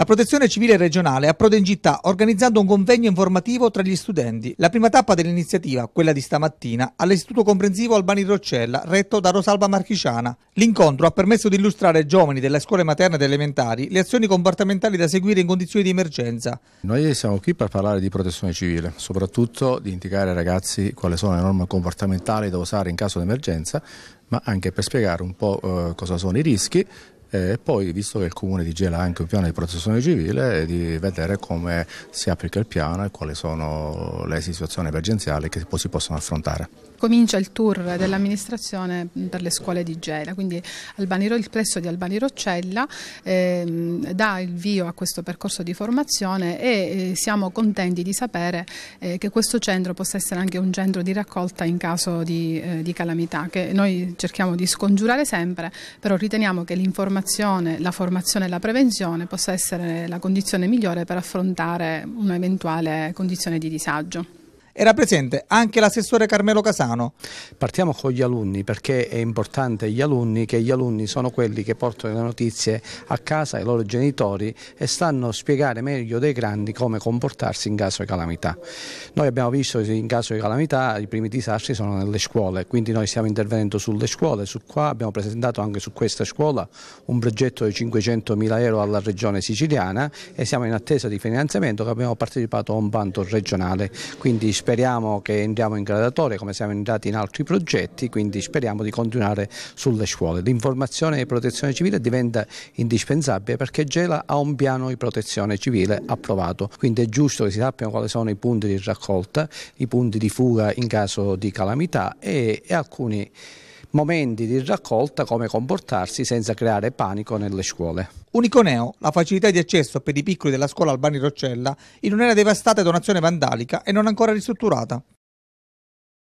La Protezione Civile regionale approda in città organizzando un convegno informativo tra gli studenti. La prima tappa dell'iniziativa, quella di stamattina, all'Istituto Comprensivo Albani Roccella, retto da Rosalba Marchiciana. L'incontro ha permesso di illustrare ai giovani delle scuole materne ed elementari le azioni comportamentali da seguire in condizioni di emergenza. Noi siamo qui per parlare di protezione civile, soprattutto di indicare ai ragazzi quali sono le norme comportamentali da usare in caso di emergenza, ma anche per spiegare un po' eh, cosa sono i rischi e poi, visto che il comune di Gela ha anche un piano di protezione civile, di vedere come si applica il piano e quali sono le situazioni emergenziali che si possono affrontare. Comincia il tour dell'amministrazione per le scuole di Gela, quindi Albani, il presso di Albani Roccella ehm, dà il via a questo percorso di formazione e eh, siamo contenti di sapere eh, che questo centro possa essere anche un centro di raccolta in caso di, eh, di calamità, che noi cerchiamo di scongiurare sempre, però riteniamo che l'informazione l'informazione, la formazione e la prevenzione possa essere la condizione migliore per affrontare un'eventuale condizione di disagio. Era presente anche l'assessore Carmelo Casano. Partiamo con gli alunni perché è importante gli alunni che gli alunni sono quelli che portano le notizie a casa ai loro genitori e stanno a spiegare meglio dei grandi come comportarsi in caso di calamità. Noi abbiamo visto che in caso di calamità i primi disastri sono nelle scuole, quindi noi stiamo intervenendo sulle scuole, su qua abbiamo presentato anche su questa scuola un progetto di 500 mila euro alla regione siciliana e siamo in attesa di finanziamento che abbiamo partecipato a un bando regionale, quindi spero speriamo che entriamo in gradatore come siamo entrati in altri progetti, quindi speriamo di continuare sulle scuole. L'informazione e protezione civile diventa indispensabile perché Gela ha un piano di protezione civile approvato, quindi è giusto che si sappiano quali sono i punti di raccolta, i punti di fuga in caso di calamità e, e alcuni momenti di raccolta come comportarsi senza creare panico nelle scuole. Uniconeo, la facilità di accesso per i piccoli della scuola Albani Roccella in un'era devastata da un'azione vandalica e non ancora ristrutturata.